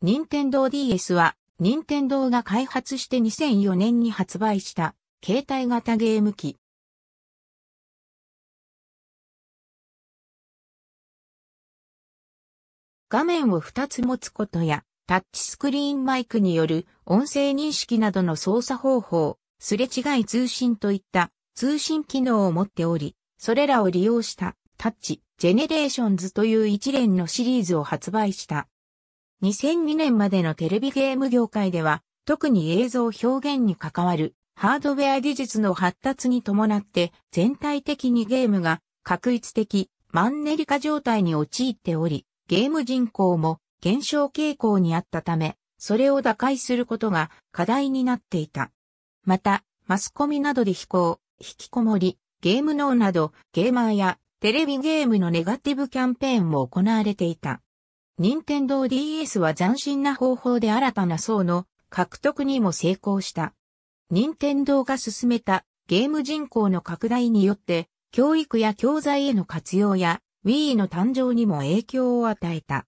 任天堂 DS は、任天堂が開発して2004年に発売した、携帯型ゲーム機。画面を2つ持つことや、タッチスクリーンマイクによる音声認識などの操作方法、すれ違い通信といった通信機能を持っており、それらを利用したタッチ、ジェネレーションズという一連のシリーズを発売した。2002年までのテレビゲーム業界では、特に映像表現に関わるハードウェア技術の発達に伴って全体的にゲームが確一的マンネリ化状態に陥っており、ゲーム人口も減少傾向にあったため、それを打開することが課題になっていた。また、マスコミなどで飛行、引きこもり、ゲーム脳など、ゲーマーやテレビゲームのネガティブキャンペーンも行われていた。任天堂 DS は斬新な方法で新たな層の獲得にも成功した。任天堂が進めたゲーム人口の拡大によって、教育や教材への活用や Wii の誕生にも影響を与えた。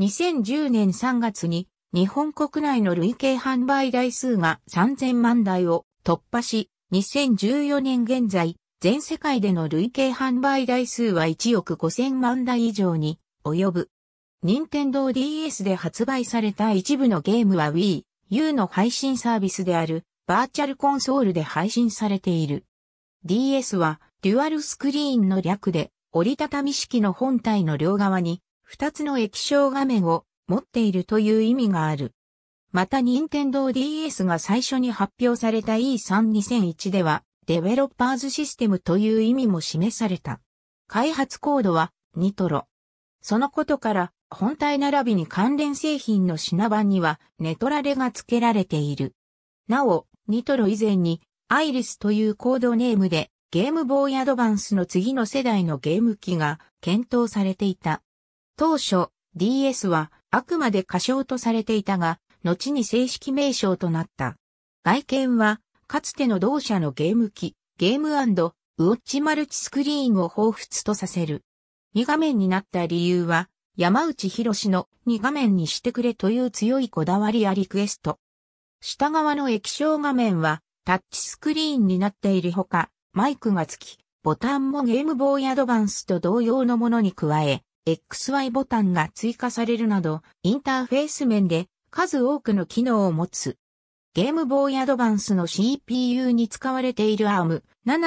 2010年3月に日本国内の累計販売台数が3000万台を突破し、2014年現在、全世界での累計販売台数は1億5000万台以上に及ぶ。任天堂 DS で発売された一部のゲームは Wii U の配信サービスであるバーチャルコンソールで配信されている。DS はデュアルスクリーンの略で折りたたみ式の本体の両側に2つの液晶画面を持っているという意味がある。また任天堂 DS が最初に発表された E32001 ではデベロッパーズシステムという意味も示された。開発コードはニトロ。そのことから本体並びに関連製品の品番にはネトラレが付けられている。なお、ニトロ以前にアイリスというコードネームでゲームボーイアドバンスの次の世代のゲーム機が検討されていた。当初、DS はあくまで仮称とされていたが、後に正式名称となった。外見は、かつての同社のゲーム機、ゲームウォッチマルチスクリーンを彷彿とさせる。2画面になった理由は、山内博の2画面にしてくれという強いこだわりやリクエスト。下側の液晶画面はタッチスクリーンになっているほか、マイクがつき、ボタンもゲームボーイアドバンスと同様のものに加え、XY ボタンが追加されるなど、インターフェース面で数多くの機能を持つ。ゲームボーイアドバンスの CPU に使われている ARM7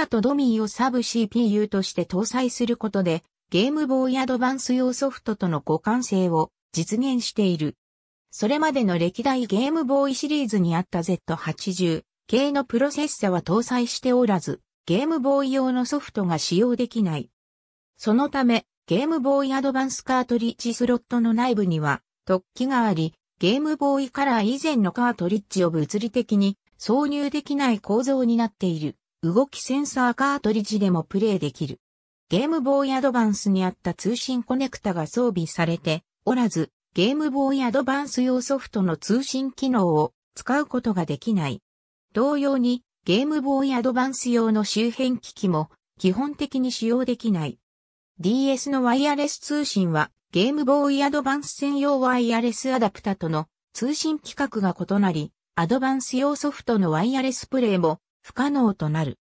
とドミーをサブ CPU として搭載することで、ゲームボーイアドバンス用ソフトとの互換性を実現している。それまでの歴代ゲームボーイシリーズにあった Z80 系のプロセッサは搭載しておらず、ゲームボーイ用のソフトが使用できない。そのため、ゲームボーイアドバンスカートリッジスロットの内部には突起があり、ゲームボーイカラー以前のカートリッジを物理的に挿入できない構造になっている。動きセンサーカートリッジでもプレイできる。ゲームボーイアドバンスにあった通信コネクタが装備されておらず、ゲームボーイアドバンス用ソフトの通信機能を使うことができない。同様に、ゲームボーイアドバンス用の周辺機器も基本的に使用できない。DS のワイヤレス通信はゲームボーイアドバンス専用ワイヤレスアダプタとの通信規格が異なり、アドバンス用ソフトのワイヤレスプレイも不可能となる。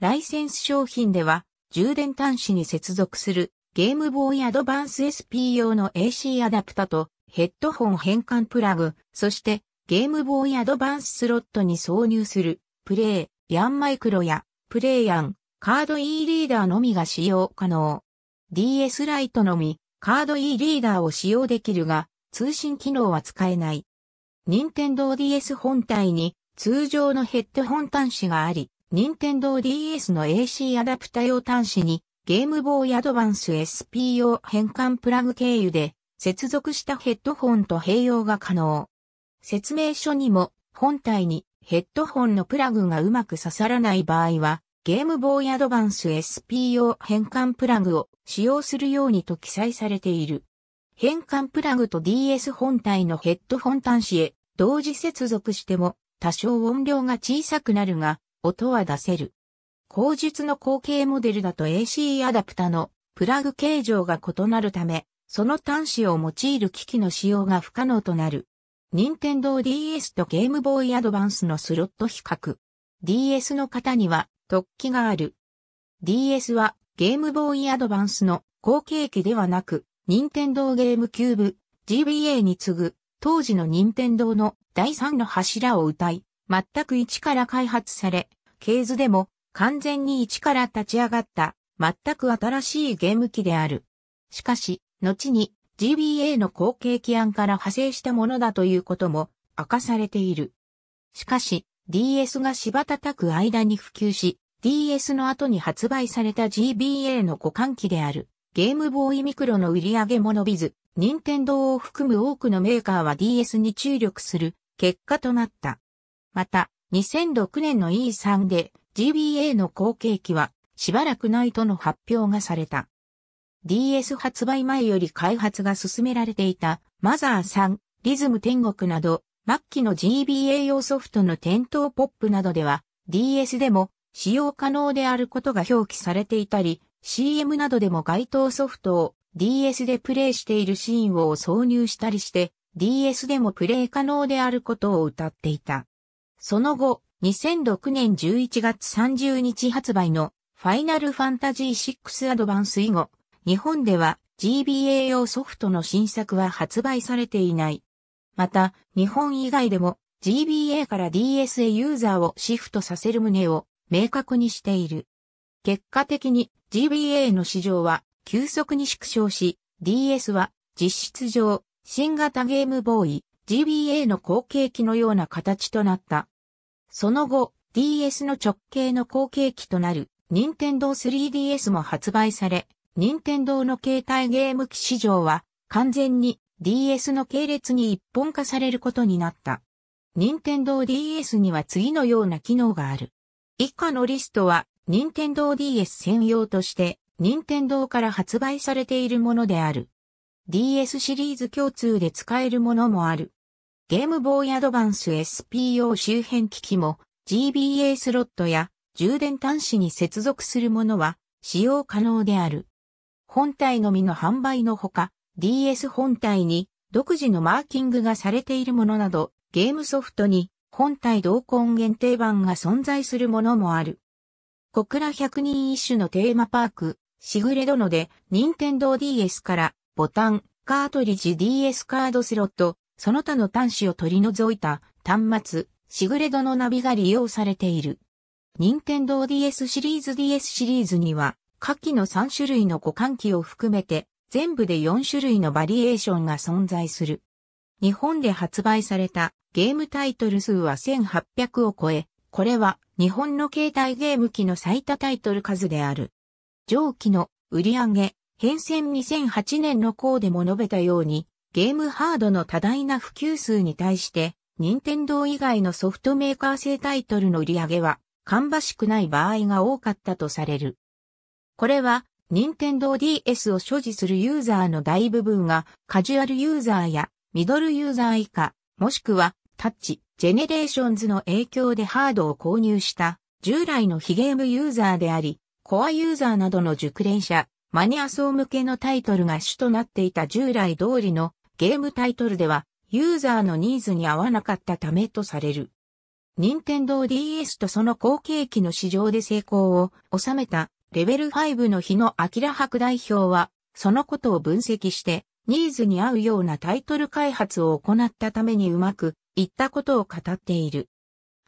ライセンス商品では充電端子に接続するゲームボーイアドバンス SP 用の AC アダプタとヘッドホン変換プラグ、そしてゲームボーイアドバンススロットに挿入するプレイヤンマイクロやプレイヤンカード E リーダーのみが使用可能。DS ライトのみカード E リーダーを使用できるが通信機能は使えない。任天堂 DS 本体に通常のヘッドホン端子があり、任天堂 DS の AC アダプタ用端子に、ゲームボーイアドバンス SP 用変換プラグ経由で、接続したヘッドホンと併用が可能。説明書にも、本体にヘッドホンのプラグがうまく刺さらない場合は、ゲームボーイアドバンス SP 用変換プラグを使用するようにと記載されている。変換プラグと DS 本体のヘッドホン端子へ同時接続しても多少音量が小さくなるが、音は出せる。口述の後継モデルだと AC アダプタのプラグ形状が異なるため、その端子を用いる機器の使用が不可能となる。任天堂 DS とゲームボーイアドバンスのスロット比較。DS の型には突起がある。DS はゲームボーイアドバンスの後継機ではなく、任天堂ゲームキューブ GBA に次ぐ当時の任天堂の第3の柱を歌い、全く一から開発され、ケーズでも完全に一から立ち上がった全く新しいゲーム機である。しかし、後に GBA の後継機案から派生したものだということも明かされている。しかし、DS が柴叩く間に普及し、DS の後に発売された GBA の互換機であるゲームボーイミクロの売り上げも伸びず、任天堂を含む多くのメーカーは DS に注力する結果となった。また、2006年の E3 で GBA の後継機はしばらくないとの発表がされた。DS 発売前より開発が進められていたマザーさん、リズム天国など、末期の GBA 用ソフトの店頭ポップなどでは DS でも使用可能であることが表記されていたり、CM などでも該当ソフトを DS でプレイしているシーンを挿入したりして、DS でもプレイ可能であることを歌っていた。その後、2006年11月30日発売のファイナルファンタジー6アドバンス以後、日本では GBA 用ソフトの新作は発売されていない。また、日本以外でも GBA から DS へユーザーをシフトさせる旨を明確にしている。結果的に GBA の市場は急速に縮小し、DS は実質上新型ゲームボーイ GBA の後継機のような形となった。その後、DS の直系の後継機となる、任天堂 3DS も発売され、任天堂の携帯ゲーム機市場は、完全に DS の系列に一本化されることになった。任天堂 DS には次のような機能がある。以下のリストは、任天堂 DS 専用として、任天堂から発売されているものである。DS シリーズ共通で使えるものもある。ゲームボーイアドバンス SPO 周辺機器も GBA スロットや充電端子に接続するものは使用可能である。本体のみの販売のほか、DS 本体に独自のマーキングがされているものなど、ゲームソフトに本体同梱限定版が存在するものもある。小倉100人一首のテーマパーク、シグレノで、任天堂 DS から、ボタン、カートリッジ DS カードスロット、その他の端子を取り除いた端末、シグレドのナビが利用されている。任天堂 DS シリーズ DS シリーズには、下記の3種類の互換機を含めて、全部で4種類のバリエーションが存在する。日本で発売されたゲームタイトル数は1800を超え、これは日本の携帯ゲーム機の最多タイトル数である。上記の売上、変遷2008年の項でも述べたように、ゲームハードの多大な普及数に対して、任天堂以外のソフトメーカー製タイトルの売り上げは、芳しくない場合が多かったとされる。これは、任天堂 DS を所持するユーザーの大部分が、カジュアルユーザーや、ミドルユーザー以下、もしくは、タッチ、ジェネレーションズの影響でハードを購入した、従来の非ゲームユーザーであり、コアユーザーなどの熟練者、マニア層向けのタイトルが主となっていた従来通りのゲームタイトルでは、ユーザーのニーズに合わなかったためとされる。任天堂 DS とその後継機の市場で成功を収めたレベル5の日野明博代表は、そのことを分析して、ニーズに合うようなタイトル開発を行ったためにうまくいったことを語っている。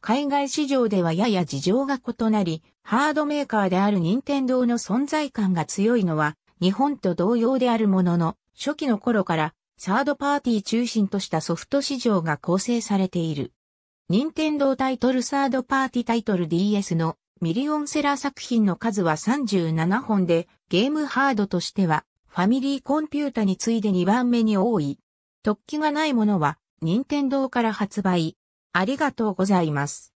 海外市場ではやや事情が異なり、ハードメーカーである任天堂の存在感が強いのは、日本と同様であるものの、初期の頃からサードパーティー中心としたソフト市場が構成されている。任天堂タイトルサードパーティタイトル DS のミリオンセラー作品の数は37本で、ゲームハードとしてはファミリーコンピュータに次いで2番目に多い。突起がないものは任天堂から発売。ありがとうございます。